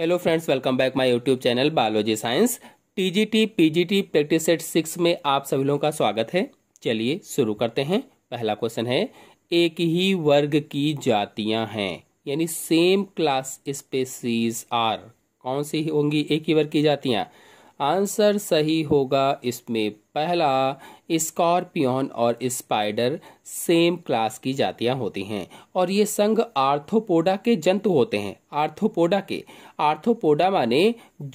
hello friends welcome back my YouTube channel biology science TGT PGT practice set six में आप सभी लोगों का स्वागत है चलिए शुरू करते हैं पहला क्वेश्चन है एक ही वर्ग की जातियां हैं यानी सेम क्लास स्पेसीज आर कौन सी होंगी एक ही वर्ग की जातियां आंसर सही होगा इसमें पहला स्कॉर्पियन और स्पाइडर सेम क्लास की जातियां होती हैं और ये संघ आर्थोपोडा के जंतु होते हैं आर्थोपोडा के आर्थोपोडा माने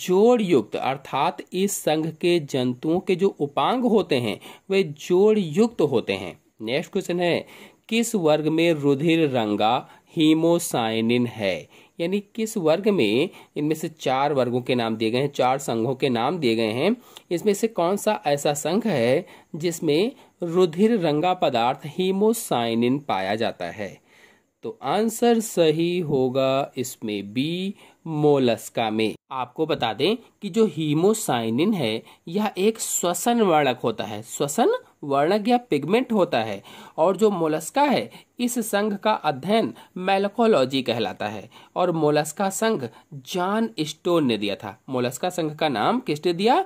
जोड़ युक्त अर्थात इस संघ के जंतुओं के जो उपांग होते हैं वे जोड़ युक्त होते हैं नेक्स्ट क्वेश्चन है किस वर्ग में रुधिर रंगा हीमोसाइनिन है यानी किस वर्ग में इनमें से चार वर्गों के नाम दिए गए हैं चार संघों के नाम दिए गए हैं इसमें से कौन सा ऐसा संघ है जिसमें रुधिर रंगा पदार्थ हीमोसाइनिन पाया जाता है तो आंसर सही होगा इसमें बी मोलस्का में आपको बता दें कि जो हीमोसाइनिन है यह एक श्वसन वर्णक होता है श्वसन वर्णज्ञ पिगमेंट होता है और जो मोलस्का है इस संघ का अध्ययन मेलकोलॉजी कहलाता है और मोलस्का संघ जॉन स्टोन ने दिया था मोलस्का संघ का नाम किसने दिया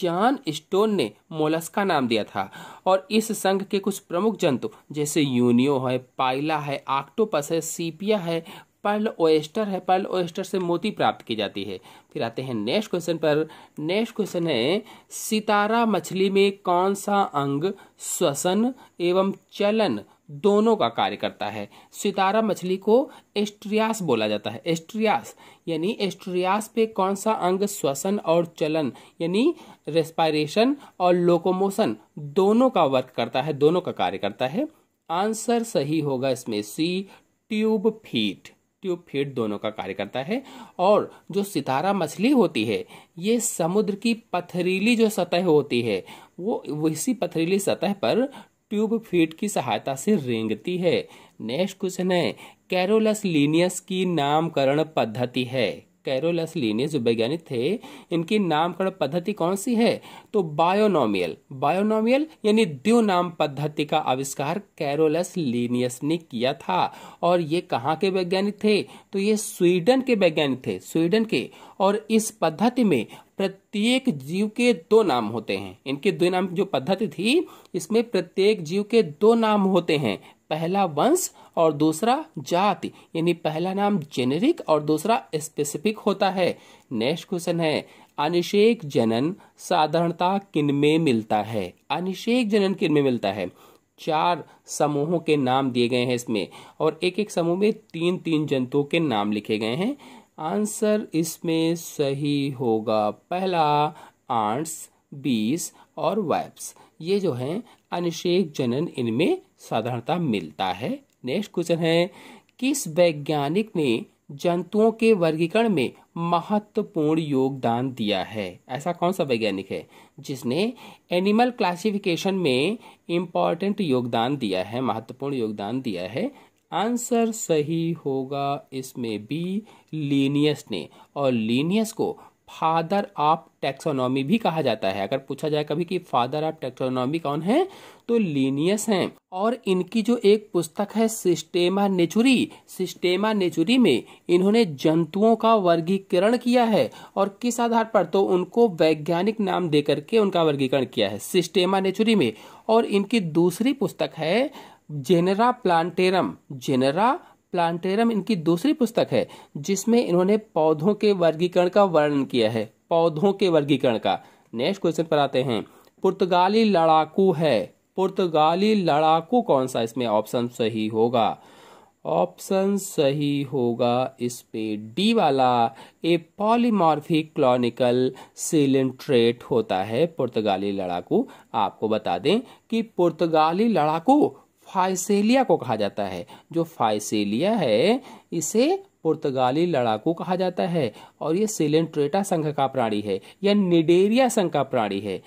जॉन स्टोन ने मोलस्का नाम दिया था और इस संघ के कुछ प्रमुख जंतु जैसे यूनियो है पाइला है आक्टोपस है सीपिया है पर्ल ओएस्टर है पर्ल ओएस्टर से मोती प्राप्त की जाती है फिर आते हैं नेक्स्ट क्वेश्चन पर नेक्स्ट क्वेश्चन है सितारा मछली में कौन सा अंग श्वसन एवं चलन दोनों का कार्य करता है सितारा मछली को एस्ट्रियास बोला जाता है एस्ट्रियास यानी एस्ट्रियास पे कौन सा अंग श्वसन और चलन यानी रेस्पायरेशन और लोकोमोशन दोनों का वर्क करता है दोनों का कार्य करता है आंसर सही होगा इसमें C tube feet tube feed दोनों का कार्य करता है और जो सितारा मछली होती है ये समुद्र की पथरीली जो सतह होती है वो इसी पथरीली सतह पर ट्यूब फीड की सहायता से रेंगती है नेक्स्ट क्वेश्चन है कैरोलस लीनियस की नामकरण पद्धति है कैरोलस लीनियस जो वैज्ञानिक थे इनकी नामकरण पद्धति कौन सी है तो बायोनोमियल बायोनोमियल यानी द्यो नाम पद्धति का आविष्कार कैरोलस लीनियस ने किया था और ये कहाँ के वैज्ञानिक थे तो ये स्वीडन के वैज्ञानिक थे स्वीडन के और इस पद्धति में प्रत्येक जीव के दो नाम होते हैं इनके दो नाम जो पद्धति थी इसमें प्रत्येक जीव के दो नाम होते हैं पहला वंश और दूसरा जाति यानी पहला नाम जेनेरिक और दूसरा स्पेसिफिक होता है नेक्स्ट क्वेश्चन है अनिषेक जनन साधारणता किन में मिलता है अनिषेक जनन किन में मिलता है चार समूहों के नाम दिए गए हैं इसमें और एक एक समूह में तीन तीन जंतुओं के नाम लिखे गए हैं आंसर इसमें सही होगा पहला आंट्स बीस और वाइप्स ये जो हैं अनिषेक जनन इनमें साधारणता मिलता है नेक्स्ट क्वेश्चन है किस वैज्ञानिक ने जंतुओं के वर्गीकरण में महत्वपूर्ण योगदान दिया है ऐसा कौन सा वैज्ञानिक है जिसने एनिमल क्लासिफिकेशन में इम्पॉर्टेंट योगदान दिया है महत्वपूर्ण योगदान दिया है आंसर सही होगा इसमें बी लीनियस ने और लीनियस को फादर ऑफ टेक्सोनॉमी भी कहा जाता है अगर पूछा जाए कभी कि फादर ऑफ टेक्सोनॉमी कौन है तो लीनियस हैं और इनकी जो एक पुस्तक है सिस्टेमा नेचुरी सिस्टेमा नेचुरी में इन्होंने जंतुओं का वर्गीकरण किया है और किस आधार पर तो उनको वैज्ञानिक नाम दे करके उनका वर्गीकरण किया है सिस्टेमा नेचुरी में और इनकी दूसरी पुस्तक है जेनेरा प्लांटेरम जेनेरा प्लांटेरम इनकी दूसरी पुस्तक है जिसमें इन्होंने पौधों के वर्गीकरण का वर्णन किया है पौधों के वर्गीकरण का नेक्स्ट क्वेश्चन पर आते हैं पुर्तगाली लड़ाकू है पुर्तगाली लड़ाकू कौन सा इसमें ऑप्शन सही होगा ऑप्शन सही होगा इस पे डी वाला ए पॉलीमॉर्फिक क्लोनिकल सिलेंट्रेट होता है पुर्तगाली लड़ाकू आपको बता दें कि पुर्तगाली लड़ाकू फाइसेलिया को कहा जाता है जो फाइसेलिया है इसे पुर्तगाली लड़ाकू कहा जाता है और ये सिलेंट्रेटा संघ का प्राणी है या निडेरिया संघ का प्राणी है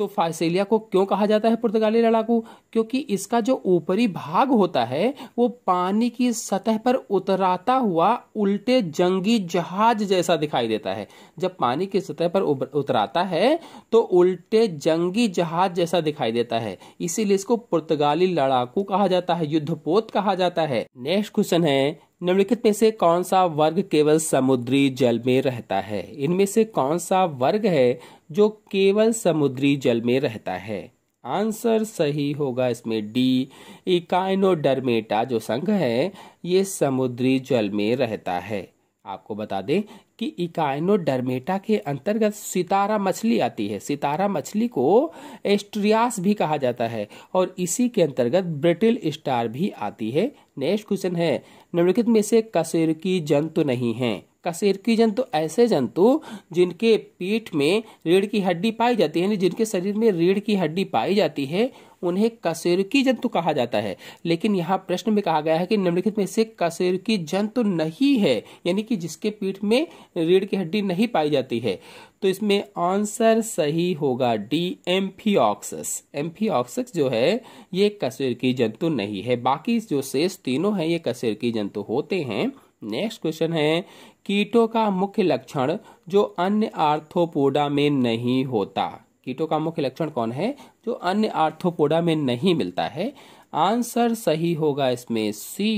तो फाइसेलिया को क्यों कहा जाता है पुर्तगाली लड़ाकू क्योंकि इसका जो ऊपरी भाग होता है वो पानी की सतह पर उतराता हुआ उल्टे जंगी जहाज जैसा दिखाई देता है जब पानी की सतह पर उतराता है तो उल्टे जंगी जहाज जैसा दिखाई देता है इसीलिए इसको पुर्तगाली लड़ाकू कहा जाता है युद्धपोत कहा जाता है नेक्स्ट क्वेश्चन है निम्नलिखित में से कौन सा वर्ग केवल समुद्री जल में रहता है इनमें से कौन सा वर्ग है जो केवल समुद्री जल में रहता है आंसर सही होगा इसमें डी इकाइनोडर्मेटा जो संघ है ये समुद्री जल में रहता है आपको बता दें कि इकाइनोडर्मेटा के अंतर्गत सितारा मछली आती है सितारा मछली को एस्ट्रियास भी कहा जाता है और इसी के अंतर्गत ब्रिटिल स्टार भी आती है नेक्स्ट क्वेश्चन है निम्नलिखित में से की जंतु नहीं है की जंतु ऐसे जंतु जिनके पीठ में रीढ़ की हड्डी पाई जाती है जिनके शरीर में रीढ़ की हड्डी पाई जाती है उन्हें कसेरकी जंतु कहा जाता है लेकिन यहाँ प्रश्न में कहा गया है कि निम्नलिखित में से कसेरकी जंतु नहीं है यानी कि जिसके पीठ में रीढ़ की हड्डी नहीं पाई जाती है तो इसमें आंसर सही होगा डी एम्फीऑक्सस एम्फीऑक्सस जो है ये की जंतु नहीं है बाकी जो शेष तीनों है ये की जंतु होते हैं नेक्स्ट क्वेश्चन है कीटों का मुख्य लक्षण जो अन्य आर्थोपोडा में नहीं होता कीटों का मुख्य लक्षण कौन है जो अन्य आर्थोपोडा में नहीं मिलता है आंसर सही होगा इसमें C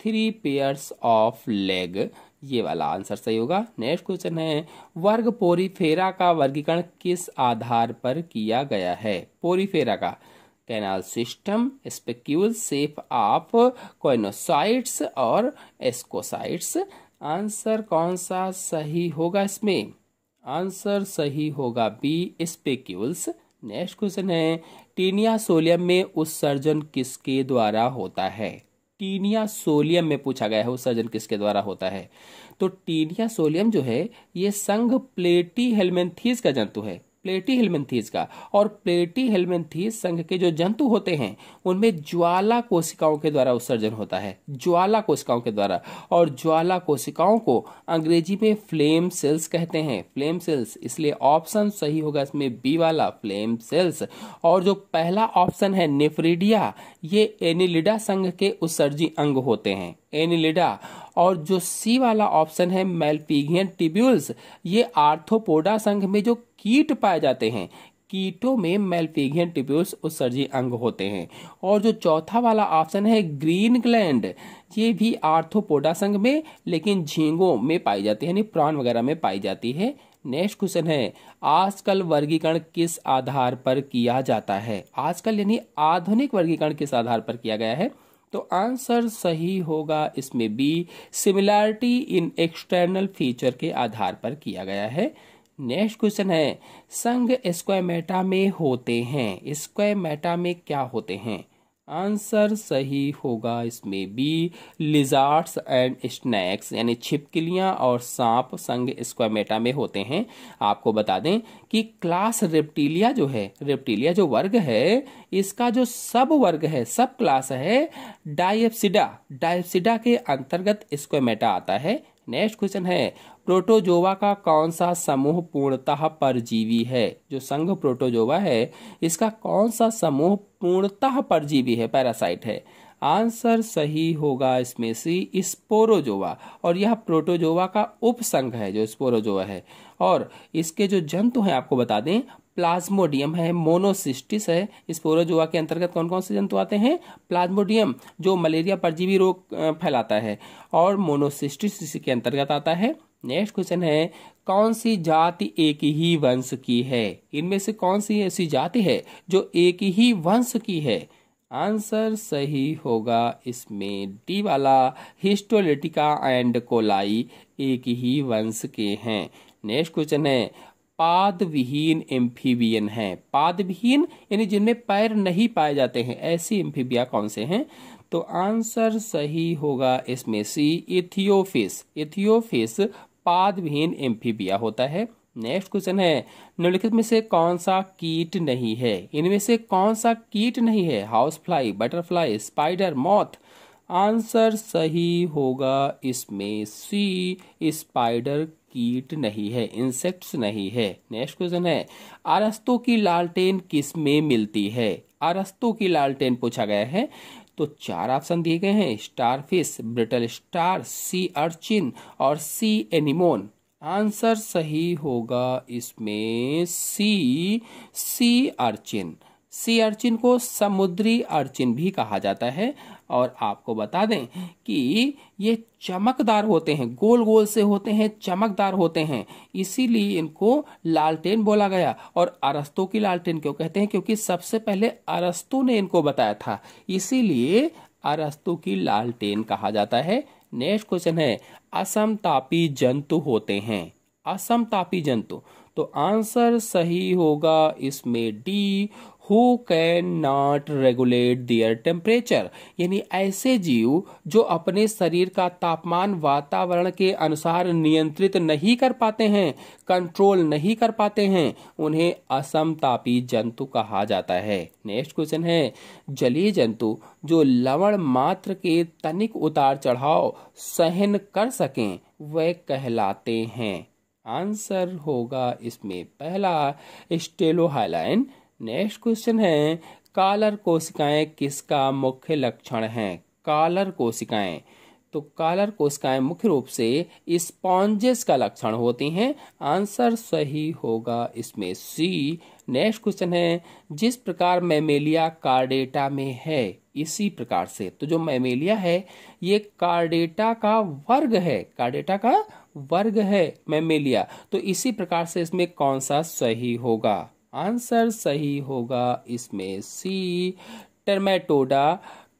three pairs of leg ये वाला आंसर सही होगा नेक्स्ट क्वेश्चन है वर्ग पोरीफेरा का वर्गीकरण किस आधार पर किया गया है पोरीफेरा का canal system spicule safe of choanocytes और एस्कोसाइट्स आंसर कौन सा सही होगा इसमें आंसर सही होगा बी स्पेक्यूल्स नेक्स्ट क्वेश्चन है टीनिया सोलियम में उत्सर्जन किसके द्वारा होता है टीनिया सोलियम में पूछा गया है उत्सर्जन किसके द्वारा होता है तो टीनिया सोलियम जो है ये संघ प्लेटी हेलमेंथीज का जंतु है प्लेटी हेलमेंथीज का और प्लेटी हेलमेंथीज संघ के जो जंतु होते हैं उनमें ज्वाला कोशिकाओं के द्वारा उत्सर्जन होता है ज्वाला कोशिकाओं के द्वारा और ज्वाला कोशिकाओं को अंग्रेजी में फ्लेम सेल्स कहते हैं फ्लेम सेल्स इसलिए ऑप्शन सही होगा इसमें बी वाला फ्लेम सेल्स और जो पहला ऑप्शन है निफ्रीडिया ये एनिलिडा संघ के उत्सर्जी अंग होते हैं एनिलिडा और जो सी वाला ऑप्शन है मेलपीगियन टिब्यूल्स ये आर्थोपोडा संघ में जो कीट पाए जाते हैं कीटों में मेलपीगियन टिब्यूल्स उत्सर्जी अंग होते हैं और जो चौथा वाला ऑप्शन है ग्रीन ग्लैंड ये भी आर्थोपोडा संघ में लेकिन झींगों में पाई जाती है यानी प्राण वगैरह में पाई जाती है नेक्स्ट क्वेश्चन है आजकल वर्गीकरण किस आधार पर किया जाता है आजकल यानी आधुनिक वर्गीकरण किस आधार पर किया गया है तो आंसर सही होगा इसमें B similarity in external feature के आधार पर किया गया है नेक्स्ट क्वेश्चन है संघ स्क्वायर मेटा में होते हैं स्क्वायर मेटा में क्या होते हैं आंसर सही होगा इसमें बी लिजार्ड्स एंड स्नैक्स यानी छिपकलियां और सांप संग स्क्वामेटा में होते हैं आपको बता दें कि क्लास रेप्टिलिया जो है रेप्टिलिया जो वर्ग है इसका जो सब वर्ग है सब क्लास है डायप्सिडा डायप्सिडा के अंतर्गत स्क्वामेटा आता है नेक्स्ट क्वेश्चन है प्रोटोजोवा का कौन सा समूह पूर्णतः परजीवी है जो संघ प्रोटोजोवा है इसका कौन सा समूह पूर्णतः परजीवी है पैरासाइट है आंसर सही होगा इसमें से स्पोरोजोवा और यह प्रोटोजोवा का उपसंघ है जो स्पोरोजोवा है और इसके जो जंतु हैं आपको बता दें प्लाज्मोडियम है मोनोसिस्टिस है स्पोरोजोवा के अंतर्गत कौन कौन से जंतु आते हैं प्लाज्मोडियम जो मलेरिया परजीवी रोग फैलाता है और मोनोसिस्टिस इसी के अंतर्गत आता है नेक्स्ट क्वेश्चन है कौन सी जाति एक ही वंश की है इनमें से कौन सी ऐसी जाति है जो एक ही वंश की है आंसर सही होगा इसमें डी वाला हिस्टोलिटिका एंड कोलाई एक ही वंश के हैं नेक्स्ट क्वेश्चन है विहीन एम्फीबियन पाद विहीन यानी जिनमें पैर नहीं पाए जाते हैं ऐसी एम्फीबिया कौन से हैं तो आंसर सही होगा इसमें सी इथियोफिस इथियोफिस पादविहीन एम्फीबिया होता है नेक्स्ट क्वेश्चन है निम्नलिखित में से कौन सा कीट नहीं है इनमें से कौन सा कीट नहीं है house fly butterfly spider moth answer सही होगा इसमें सी स्पाइडर कीट नहीं है इंसेक्ट्स नहीं है नेक्स्ट क्वेश्चन है अरस्तों की लालटेन किस में मिलती है अरस्तों की लालटेन पूछा गया है तो चार ऑप्शन दिए गए हैं star fish brittle star sea urchin और सी एनिमोन आंसर सही होगा इसमें सी सी अर्चिन सी अर्चिन को समुद्री अर्चिन भी कहा जाता है और आपको बता दें कि ये चमकदार होते हैं गोल गोल से होते हैं चमकदार होते हैं इसीलिए इनको लालटेन बोला गया और अरस्तों की लालटेन क्यों कहते हैं क्योंकि सबसे पहले अरस्तों ने इनको बताया था इसीलिए अरस्तु की लालटेन कहा जाता है नेक्स्ट क्वेश्चन है असमतापी जंतु होते हैं असमतापी जंतु तो आंसर सही होगा इसमें D who can not regulate their temperature यानी ऐसे जीव जो अपने शरीर का तापमान वातावरण के अनुसार नियंत्रित नहीं कर पाते हैं कंट्रोल नहीं कर पाते हैं उन्हें असमतापी जंतु कहा जाता है नेक्स्ट क्वेश्चन है जलीय जंतु जो लवण मात्र के तनिक उतार चढ़ाव सहन कर सकें वह कहलाते हैं आंसर होगा इसमें पहला स्टेलोहाइलाइन नेक्स्ट क्वेश्चन है कालर कोशिकाएं किसका मुख्य लक्षण है कालर कोशिकाएं तो कालर कोशिकाएं मुख्य रूप से स्पॉन्जेस का लक्षण होती हैं आंसर सही होगा इसमें सी नेक्स्ट क्वेश्चन है जिस प्रकार मैमेलिया कार्डेटा में है इसी प्रकार से तो जो मैमेलिया है ये कार्डेटा का वर्ग है कार्डेटा का वर्ग है मैमेलिया तो इसी प्रकार से इसमें कौन सा सही होगा आंसर सही होगा इसमें सी टर्मेटोडा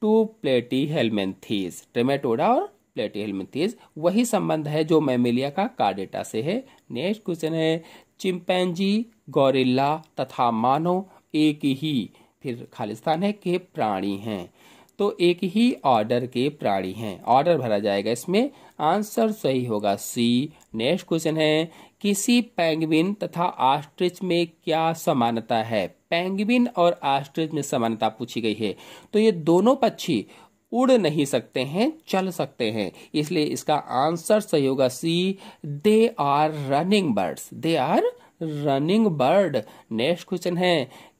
टू प्लेटी हेलमेंथीज टर्मेटोडा और प्लेटी हेलमेंथीज वही संबंध है जो मैमिलिया का कार्डेटा से है नेक्स्ट क्वेश्चन है चिंपैनजी गोरिल्ला तथा मानव एक ही फिर खालिस्तान है के प्राणी हैं तो एक ही ऑर्डर के प्राणी हैं ऑर्डर भरा जाएगा इसमें आंसर सही होगा सी नेक्स्ट क्वेश्चन है किसी पैंगविन तथा आस्ट्रिच में क्या समानता है पैंगविन और आस्ट्रिच में समानता पूछी गई है तो ये दोनों पक्षी उड़ नहीं सकते हैं चल सकते हैं इसलिए इसका आंसर सही होगा C they are running birds they are running bird next question है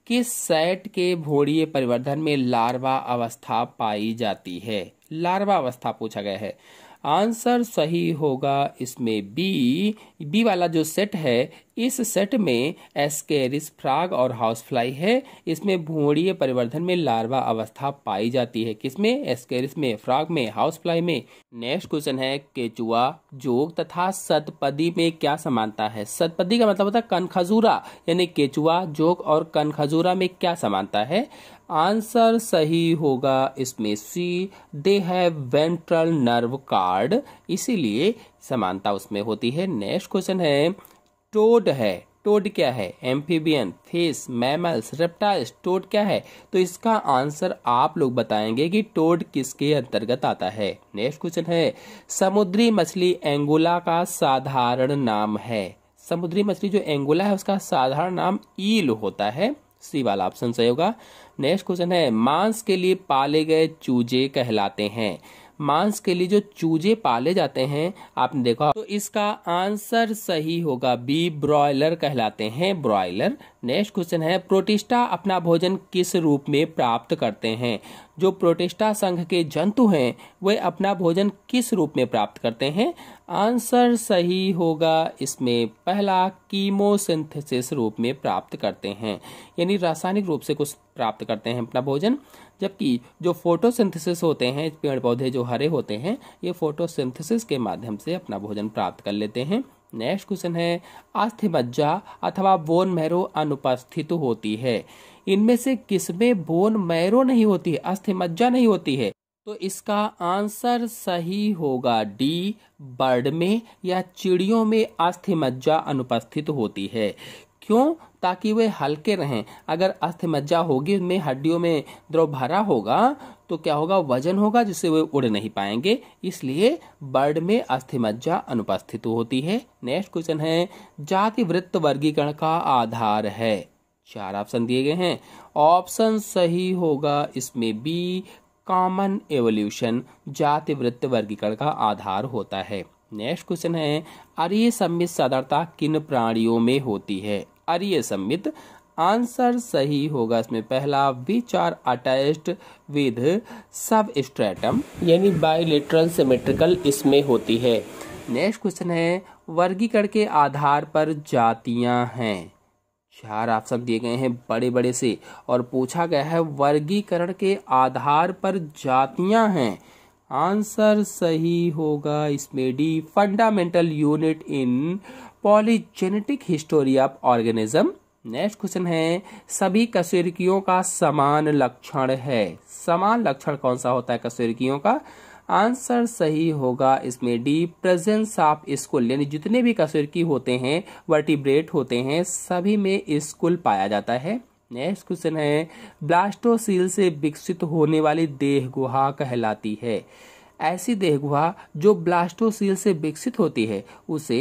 किस सेट के भोड़िए परिवर्धन में लार्वा अवस्था पाई जाती है लार्वा अवस्था पूछा गया है आंसर सही होगा इसमें बी बी वाला जो सेट है इस सेट में एस्केरिस फ्राग और हाउसफ्लाई है इसमें भूमड़ीय परिवर्धन में लार्वा अवस्था पाई जाती है किसमें एस्केरिस में फ्राग में हाउसफ्लाई में नेक्स्ट क्वेश्चन है केचुआ जोग तथा सतपदी में क्या समानता है सतपदी का मतलब होता है कनखजूरा यानी केचुआ जोग और कनखजूरा में क्या समानता है आंसर सही होगा इसमें सी दे है वेंट्रल नर्व कार्ड इसीलिए समानता उसमें होती है नेक्स्ट क्वेश्चन है टोड है टोड क्या है amphibian face mammals reptiles toad क्या है तो इसका आंसर आप लोग बताएंगे कि टोड किसके अंतर्गत आता है नेक्स्ट क्वेश्चन है समुद्री मछली एंगोला का साधारण नाम है समुद्री मछली जो एंगोला है उसका साधारण नाम ईल होता है सी वाला ऑप्शन सही होगा नेक्स्ट क्वेश्चन है मांस के लिए पाले गए चूजे कहलाते हैं मांस के लिए जो चूजे पाले जाते हैं आपने देखा तो इसका आंसर सही होगा बी ब्रॉयलर कहलाते हैं ब्रॉयलर नेक्स्ट क्वेश्चन है प्रोटिस्टा अपना भोजन किस रूप में प्राप्त करते हैं जो प्रोटिस्टा संघ के जंतु हैं वे अपना भोजन किस रूप में प्राप्त करते हैं आंसर सही होगा इसमें पहला कीमोसिंथेसिस रूप में प्राप्त करते हैं यानी रासायनिक रूप से कुछ प्राप्त करते हैं अपना भोजन जबकि जो फोटोसिंथेसिस होते हैं पेड़ पौधे जो हरे होते हैं ये फोटोसिंथेसिस के माध्यम से अपना भोजन प्राप्त कर लेते हैं नेक्स्ट क्वेश्चन है अस्थिमज्जा अथवा बोन मैरो अनुपस्थित होती है इनमें से किसमें बोन मैरो नहीं होती अस्थिमज्जा नहीं होती है तो इसका आंसर सही होगा डी बर्ड में या चिड़ियों में अस्थि मज्जा अनुपस्थित होती है क्यों ताकि वे हल्के रहें अगर अस्थि मज्जा होगी उनमें हड्डियों में द्रव भरा होगा तो क्या होगा वजन होगा जिससे वे उड़ नहीं पाएंगे इसलिए बर्ड में अस्थि मज्जा अनुपस्थित होती है नेक्स्ट क्वेश्चन है जाति वृत्त वर्गीकरण का आधार है चार ऑप्शन दिए गए हैं ऑप्शन सही होगा इसमें बी कॉमन एवोल्यूशन जाति वृत्त वर्गीकरण का आधार होता है नेक्स्ट क्वेश्चन है अरिय सम्मित सदरता किन प्राणियों में होती है अरिय सम्मित आंसर सही होगा इसमें पहला which are attached with substratum यानी बायोलिट्रल सिमेट्रिकल इसमें होती है नेक्स्ट क्वेश्चन है वर्गीकरण के आधार पर जातियां हैं चार ऑप्शन दिए गए हैं बड़े बड़े से और पूछा गया है वर्गीकरण के आधार पर जातियां हैं आंसर सही होगा इसमें D fundamental unit in polygenetic history of organism next question है सभी कशेरकियों का समान लक्षण है समान लक्षण कौन सा होता है कशेरकियों का आंसर सही होगा इसमें डी प्रेजेंस ऑफ स्कूल यानी जितने भी कसुरकी होते हैं वर्टिब्रेट होते हैं सभी में स्कूल पाया जाता है नेक्स्ट क्वेश्चन है ब्लास्टोसील से विकसित होने वाली देह गुहा कहलाती है ऐसी देह गुहा जो ब्लास्टोसील से विकसित होती है उसे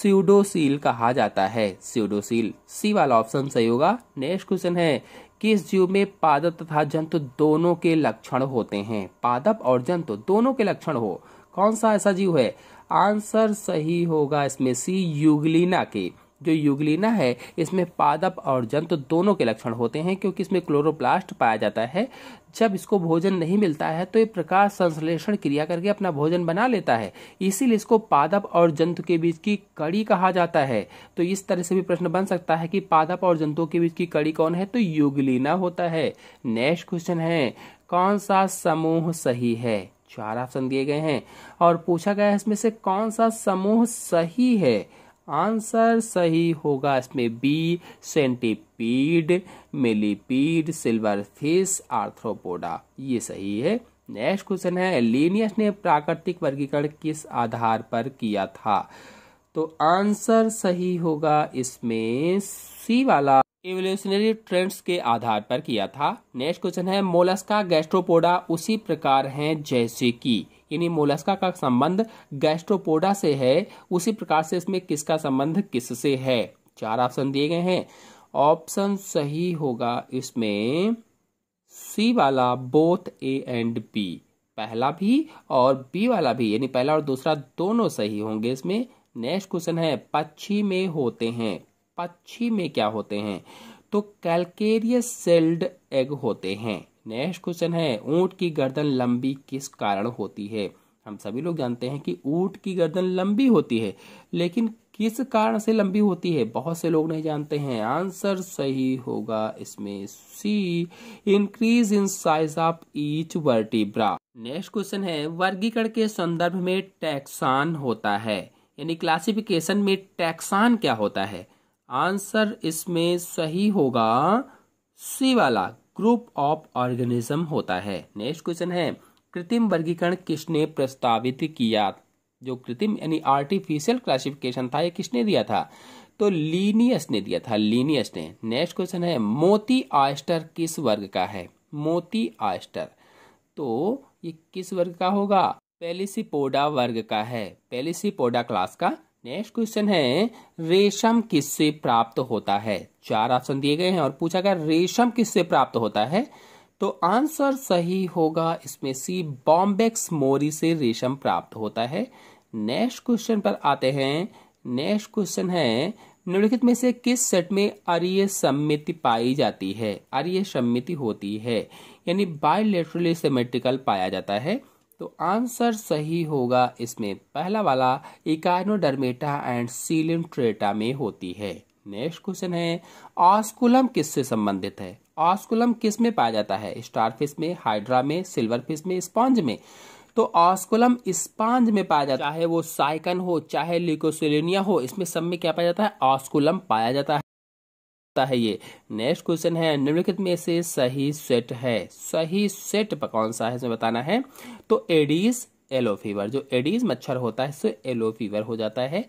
सीडोसील कहा जाता है सीडोसील सी वाला ऑप्शन सही होगा नेक्स्ट क्वेश्चन है कि इस जीव में पादप तथा जंतु दोनों के लक्षण होते हैं पादप और जंतु दोनों के लक्षण हो कौन सा ऐसा जीव है आंसर सही होगा इसमें सी युगलीना के जो युगलिना है इसमें पादप और जंत दोनों के लक्षण होते हैं क्योंकि इसमें क्लोरोप्लास्ट पाया जाता है जब इसको भोजन नहीं मिलता है तो ये प्रकाश संश्लेषण क्रिया करके अपना भोजन बना लेता है इसीलिए इसको पादप और जंतु के बीच की कड़ी कहा जाता है तो इस तरह से भी प्रश्न बन सकता है कि पादप और जंतु के बीच की कड़ी कौन है तो युगलिना होता है नेक्स्ट क्वेश्चन है कौन सा समूह सही है चार ऑप्शन दिए गए हैं और पूछा गया है इसमें से कौन सा समूह सही है आंसर सही होगा इसमें B centipede millipede silverfish Arthropoda ये सही है नेक्स्ट क्वेश्चन है लीनियस ने प्राकृतिक वर्गीकरण किस आधार पर किया था तो आंसर सही होगा इसमें सी वाला एवोल्यूशनरी ट्रेंड्स के आधार पर किया था नेक्स्ट क्वेश्चन है मोलस्का गैस्ट्रोपोडा उसी प्रकार हैं जैसे कि यानी मोलस्का का संबंध गैस्ट्रोपोडा से है उसी प्रकार से इसमें किसका संबंध किससे है चार ऑप्शन दिए गए हैं ऑप्शन सही होगा इसमें सी वाला बोथ ए एंड बी पहला भी और बी वाला भी यानी पहला और दूसरा दोनों सही होंगे इसमें नेक्स्ट क्वेश्चन है पक्षी में होते हैं पक्षी में क्या होते हैं तो कैलकेरियस सेल्ड एग होते हैं नेक्स्ट क्वेश्चन है ऊँट की गर्दन लंबी किस कारण होती है हम सभी लोग जानते हैं कि ऊँट की गर्दन लंबी होती है लेकिन किस कारण से लंबी होती है बहुत से लोग नहीं जानते हैं आंसर सही होगा इसमें C increase in size of each vertebra next question है वर्गीकरण के संदर्भ में टैक्सान होता है यानी क्लासिफिकेशन में टैक्सान क्या होता है आंसर इसमें सही होगा सी वाला ग्रुप ऑफ ऑर्गेनिज्म होता है नेक्स्ट क्वेश्चन है कृत्रिम वर्गीकरण किसने प्रस्तावित किया जो कृत्रिम यानी आर्टिफिशियल क्लासिफिकेशन था ये किसने दिया था तो लीनियस ने दिया था लीनियस ने नेक्स्ट क्वेश्चन है मोती आस्टर किस वर्ग का है मोती आस्टर तो ये किस वर्ग का होगा पेलिसिपोडा वर्ग का है पेलिसिपोडा क्लास का नेक्स्ट क्वेश्चन है रेशम किससे प्राप्त होता है चार ऑप्शन दिए गए हैं और पूछा गया रेशम किससे प्राप्त होता है तो आंसर सही होगा इसमें सी बॉम्बेक्स मोरी से रेशम प्राप्त होता है नेक्स्ट क्वेश्चन पर आते हैं नेक्स्ट क्वेश्चन है निम्नलिखित में से किस सेट में अरिय सम्मिति पाई जाती है अरिय सम्मिति होती है यानी बायोलेट्रली सिमेट्रिकल पाया जाता है तो आंसर सही होगा इसमें पहला वाला इकाइनोडर्मेटा एंड सीलिम ट्रेटा में होती है नेक्स्ट क्वेश्चन है ऑस्कुलम किससे संबंधित है ऑस्कुलम किस में पाया जाता है स्टारफिश में हाइड्रा में सिल्वर फिश में स्पॉन्ज में तो ऑस्कुलम स्पॉन्ज में पाया जाता है वो साइकन हो चाहे लिकोसिलिनिया हो इसमें सब में क्या पाया जाता है ऑस्कुलम पाया जाता है है ये नेक्स्ट क्वेश्चन है निम्नलिखित में से सही सेट है सही सेट कौन सा है इसमें बताना है तो एडीज एलो फीवर जो एडीज मच्छर होता है इससे एलो फीवर हो जाता है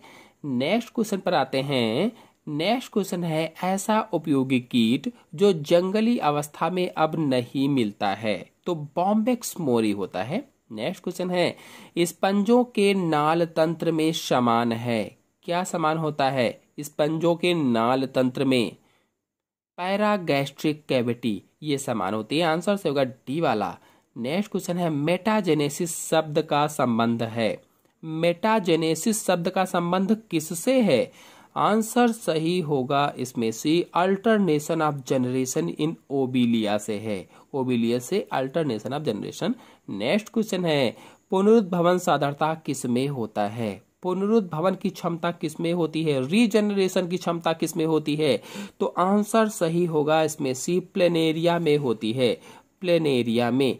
नेक्स्ट क्वेश्चन पर आते हैं नेक्स्ट क्वेश्चन है ऐसा उपयोगी कीट जो जंगली अवस्था में अब नहीं मिलता है तो बॉम्बेक्स मोरी होता है नेक्स्ट क्वेश्चन है स्पंजों के नाल तंत्र में समान है क्या समान होता है स्पंजों के नाल तंत्र में पैरागैस्ट्रिक कैविटी ये समान होती है आंसर से होगा डी वाला नेक्स्ट क्वेश्चन है मेटाजेनेसिस शब्द का संबंध है मेटाजेनेसिस शब्द का संबंध किससे है आंसर सही होगा इसमें से alternation of generation in Obelia से है ओबिलिया से alternation of generation next question है पुनरुद्भवन साधारणता किसमें होता है पुनरुद्भवन की क्षमता किसमें होती है रीजनरेशन की क्षमता किसमें होती है तो आंसर सही होगा इसमें सी प्लेनेरिया में होती है प्लेनेरिया में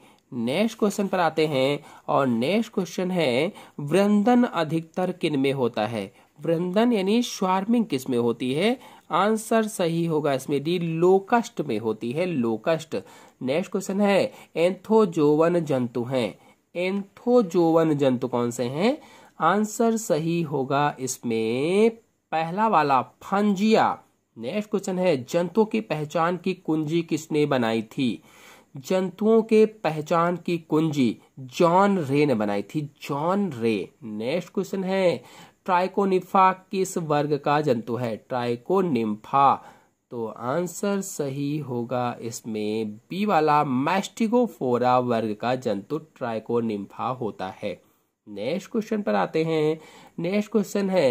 नेक्स्ट क्वेश्चन पर आते हैं और नेक्स्ट क्वेश्चन है वृंदन अधिकतर किन में होता है वृंदन यानी स्वार्मिंग किस में होती है आंसर सही होगा इसमें डी लोकस्ट में होती है लोकस्ट नेक्स्ट क्वेश्चन है एंथोजोवन जंतु हैं एंथोजोवन जंतु कौन से हैं आंसर सही होगा इसमें पहला वाला फंजिया नेक्स्ट क्वेश्चन है जंतुओं की पहचान की कुंजी किसने बनाई थी जंतुओं के पहचान की कुंजी जॉन रे ने बनाई थी जॉन रे नेक्स्ट क्वेश्चन है ट्राइकोनिफा किस वर्ग का जंतु है ट्राइकोनिम्फा तो आंसर सही होगा इसमें बी वाला मैस्टिगोफोरा वर्ग का जंतु ट्राइकोनिम्फा होता है नेक्स्ट क्वेश्चन पर आते हैं नेक्स्ट क्वेश्चन है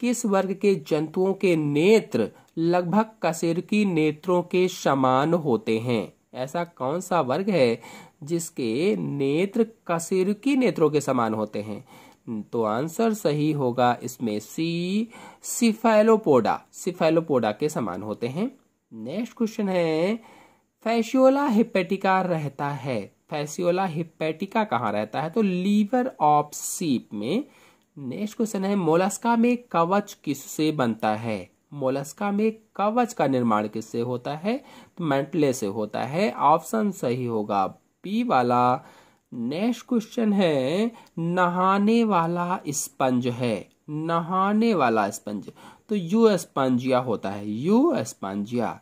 किस वर्ग के जंतुओं के नेत्र लगभग कसेरकी नेत्रों के समान होते हैं ऐसा कौन सा वर्ग है जिसके नेत्र की नेत्रों के समान होते हैं तो आंसर सही होगा इसमें सी सिफेलोपोडा सिफेलोपोडा के समान होते हैं नेक्स्ट क्वेश्चन है फैशियोला हिपेटिका रहता है फैशियोला हिपेटिका कहाँ रहता है तो लीवर ऑफ सीप में नेक्स्ट क्वेश्चन है मोलस्का में कवच किससे बनता है मोलस्का में कवच का निर्माण किससे होता है तो मेंटले से होता है ऑप्शन सही होगा बी वाला नेक्स्ट क्वेश्चन है नहाने वाला स्पंज है नहाने वाला स्पंज तो यू स्पंजिया होता है यू स्पंजिया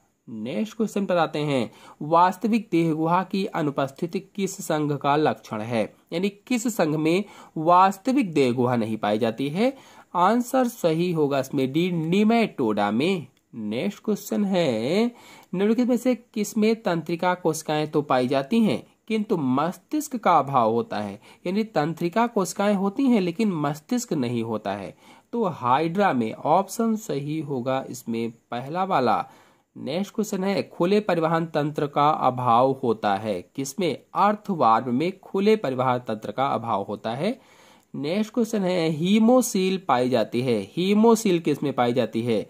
नेक्स्ट क्वेश्चन पर आते हैं वास्तविक देह गुहा की अनुपस्थिति किस संघ का लक्षण है यानी किस संघ में वास्तविक देह गुहा नहीं पाई जाती है आंसर सही होगा इसमें डी निमेटोडा में नेक्स्ट क्वेश्चन है निम्नलिखित में से किस में तंत्रिका कोशिकाएं तो पाई जाती हैं किंतु मस्तिष्क का अभाव होता है यानी तंत्रिका कोशिकाएं होती हैं लेकिन मस्तिष्क नहीं होता है तो हाइड्रा में ऑप्शन सही होगा इसमें पहला वाला नेक्स्ट क्वेश्चन है खुले परिवहन तंत्र का अभाव होता है किसमें अर्थवार्म में खुले परिवहन तंत्र का अभाव होता है नेक्स्ट क्वेश्चन है हीमोसील पाई जाती है हीमोसील किसमें पाई जाती है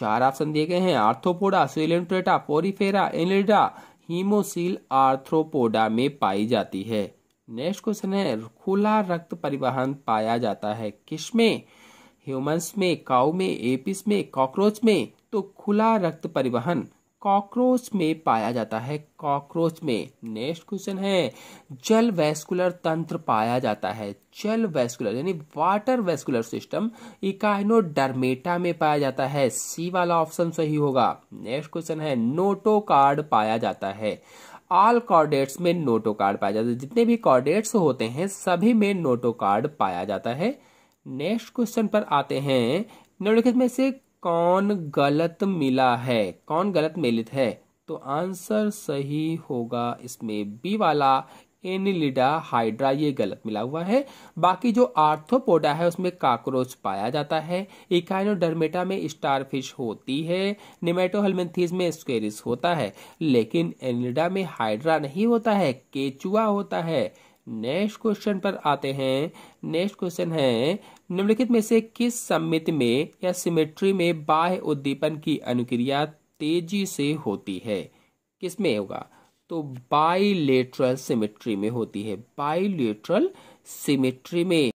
चार ऑप्शन दिए गए हैं Arthropoda Coelenterata Porifera Annelida haemocoel Arthropoda में पाई जाती है नेक्स्ट क्वेश्चन है खुला रक्त परिवहन पाया जाता है किसमें ह्यूमंस में काउ में एपिस में कॉकरोच में तो खुला रक्त परिवहन कॉकरोच में पाया जाता है कॉकरोच में नेक्स्ट क्वेश्चन है जल वैस्कुलर तंत्र पाया जाता है जल वैस्कुलर यानी वाटर वैस्कुलर सिस्टम इकाइनोडर्मेटा में पाया जाता है सी वाला ऑप्शन सही होगा नेक्स्ट क्वेश्चन है नोटो कार्ड पाया जाता है ऑल कॉर्डेट्स में नोटो कार्ड पाया जाता है जितने भी कॉर्डेट्स होते हैं सभी में नोटो कार्ड पाया जाता है नेक्स्ट क्वेश्चन पर आते हैं निम्नलिखित में से कौन गलत मिला है कौन गलत मिलित है तो आंसर सही होगा इसमें बी वाला एनिलिडा हाइड्रा ये गलत मिला हुआ है बाकी जो आर्थोपोडा है उसमें काकरोच पाया जाता है इकाइनोडर्मेटा में स्टारफिश होती है निमेटोहलमेंथीज में स्क्वेरिस होता है लेकिन एनिलिडा में हाइड्रा नहीं होता है केचुआ होता है नेक्स्ट क्वेश्चन पर आते हैं नेक्स्ट क्वेश्चन है निम्नलिखित में से किस सम्मिति में या सिमेट्री में बाह्य उद्दीपन की अनुक्रिया तेजी से होती है किस में होगा तो बाइलेट्रल सिमेट्री में होती है बाइलेट्रल सिमेट्री में